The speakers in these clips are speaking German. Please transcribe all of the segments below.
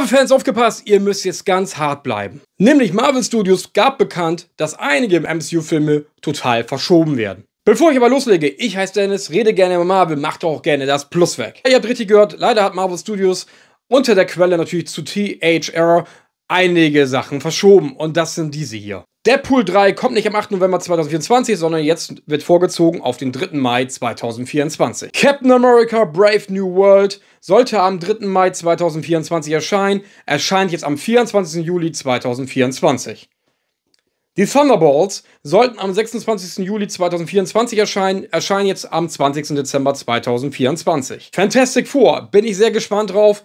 Marvel-Fans aufgepasst, ihr müsst jetzt ganz hart bleiben. Nämlich Marvel Studios gab bekannt, dass einige MCU-Filme total verschoben werden. Bevor ich aber loslege, ich heiße Dennis, rede gerne über Marvel, macht auch gerne das Plus weg. Ihr habt richtig gehört, leider hat Marvel Studios unter der Quelle natürlich zu THR einige Sachen verschoben und das sind diese hier. Deadpool 3 kommt nicht am 8. November 2024, sondern jetzt wird vorgezogen auf den 3. Mai 2024. Captain America Brave New World sollte am 3. Mai 2024 erscheinen, erscheint jetzt am 24. Juli 2024. Die Thunderbolts sollten am 26. Juli 2024 erscheinen, erscheinen jetzt am 20. Dezember 2024. Fantastic Four, bin ich sehr gespannt drauf.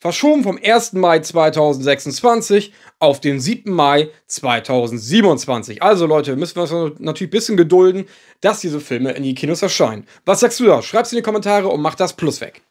verschoben vom 1. Mai 2026 auf den 7. Mai 2027. Also Leute, müssen wir uns natürlich ein bisschen gedulden, dass diese Filme in die Kinos erscheinen. Was sagst du da? Schreib's in die Kommentare und mach das Plus weg.